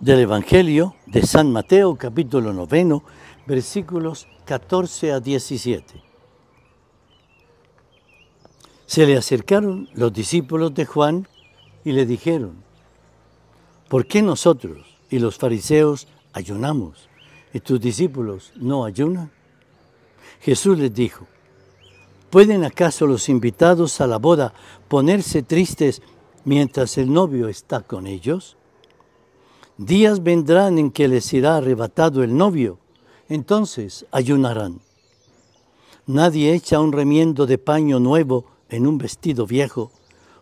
del Evangelio de San Mateo capítulo noveno, versículos 14 a 17. Se le acercaron los discípulos de Juan y le dijeron, ¿por qué nosotros y los fariseos ayunamos y tus discípulos no ayunan? Jesús les dijo, ¿pueden acaso los invitados a la boda ponerse tristes mientras el novio está con ellos? Días vendrán en que les irá arrebatado el novio, entonces ayunarán. Nadie echa un remiendo de paño nuevo en un vestido viejo,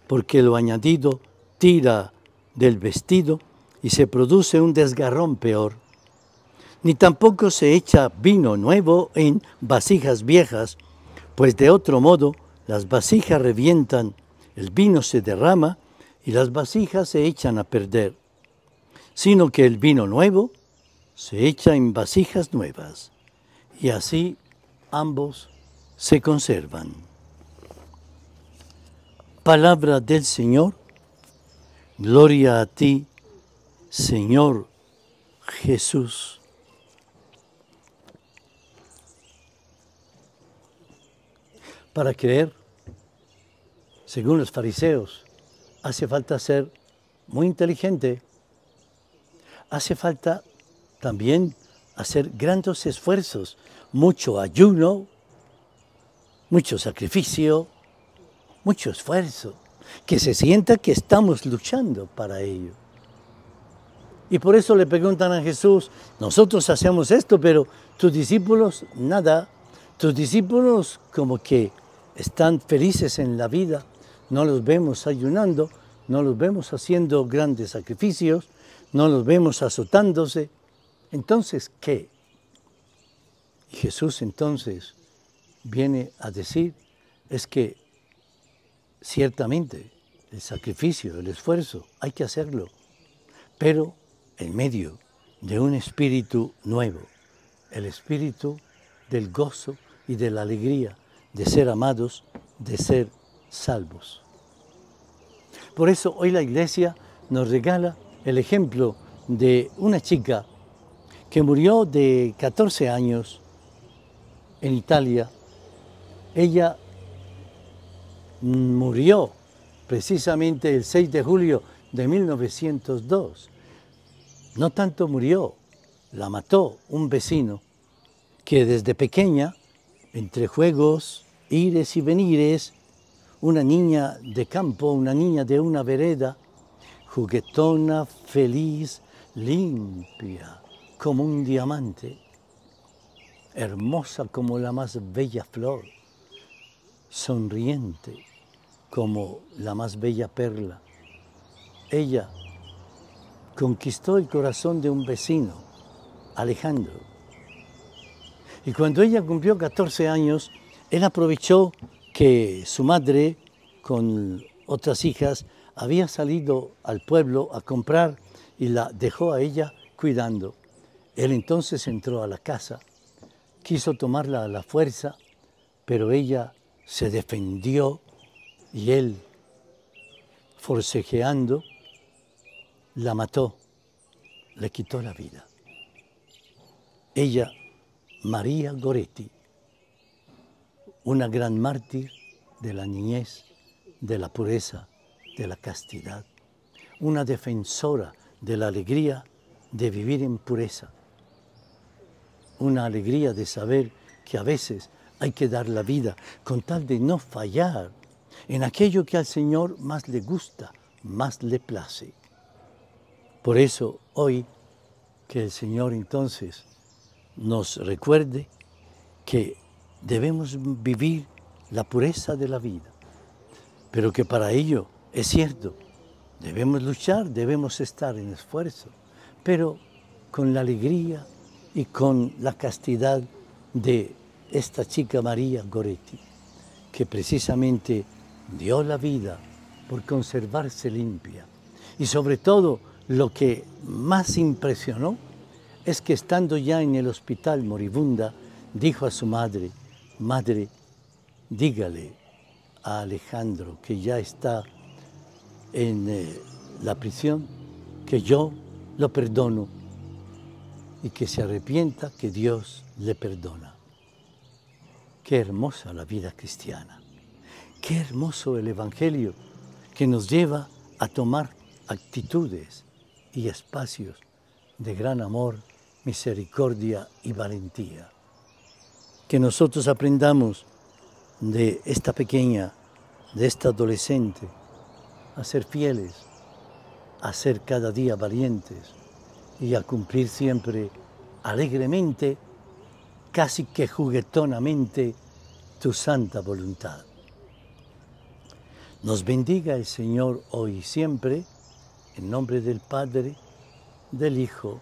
porque lo añadido tira del vestido y se produce un desgarrón peor. Ni tampoco se echa vino nuevo en vasijas viejas, pues de otro modo las vasijas revientan, el vino se derrama y las vasijas se echan a perder sino que el vino nuevo se echa en vasijas nuevas, y así ambos se conservan. Palabra del Señor, gloria a ti, Señor Jesús. Para creer, según los fariseos, hace falta ser muy inteligente hace falta también hacer grandes esfuerzos, mucho ayuno, mucho sacrificio, mucho esfuerzo, que se sienta que estamos luchando para ello. Y por eso le preguntan a Jesús, nosotros hacemos esto, pero tus discípulos nada, tus discípulos como que están felices en la vida, no los vemos ayunando, no los vemos haciendo grandes sacrificios, no los vemos azotándose, entonces ¿qué? Jesús entonces viene a decir, es que ciertamente el sacrificio, el esfuerzo, hay que hacerlo, pero en medio de un espíritu nuevo, el espíritu del gozo y de la alegría de ser amados, de ser salvos. Por eso hoy la iglesia nos regala el ejemplo de una chica que murió de 14 años en Italia. Ella murió precisamente el 6 de julio de 1902. No tanto murió, la mató un vecino que desde pequeña, entre juegos, ires y venires, una niña de campo, una niña de una vereda, juguetona, feliz, limpia como un diamante, hermosa como la más bella flor, sonriente como la más bella perla. Ella conquistó el corazón de un vecino, Alejandro. Y cuando ella cumplió 14 años, él aprovechó que su madre, con otras hijas, había salido al pueblo a comprar y la dejó a ella cuidando. Él entonces entró a la casa, quiso tomarla a la fuerza, pero ella se defendió y él, forcejeando, la mató, le quitó la vida. Ella, María Goretti, una gran mártir de la niñez, de la pureza, de la castidad, una defensora de la alegría de vivir en pureza, una alegría de saber que a veces hay que dar la vida con tal de no fallar en aquello que al Señor más le gusta, más le place. Por eso hoy que el Señor entonces nos recuerde que debemos vivir la pureza de la vida, pero que para ello es cierto, debemos luchar, debemos estar en esfuerzo, pero con la alegría y con la castidad de esta chica María Goretti, que precisamente dio la vida por conservarse limpia. Y sobre todo, lo que más impresionó es que estando ya en el hospital moribunda, dijo a su madre, madre, dígale a Alejandro que ya está en eh, la prisión, que yo lo perdono y que se arrepienta que Dios le perdona. Qué hermosa la vida cristiana, qué hermoso el Evangelio que nos lleva a tomar actitudes y espacios de gran amor, misericordia y valentía. Que nosotros aprendamos de esta pequeña, de esta adolescente, a ser fieles, a ser cada día valientes y a cumplir siempre alegremente, casi que juguetonamente, tu santa voluntad. Nos bendiga el Señor hoy y siempre, en nombre del Padre, del Hijo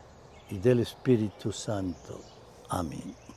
y del Espíritu Santo. Amén.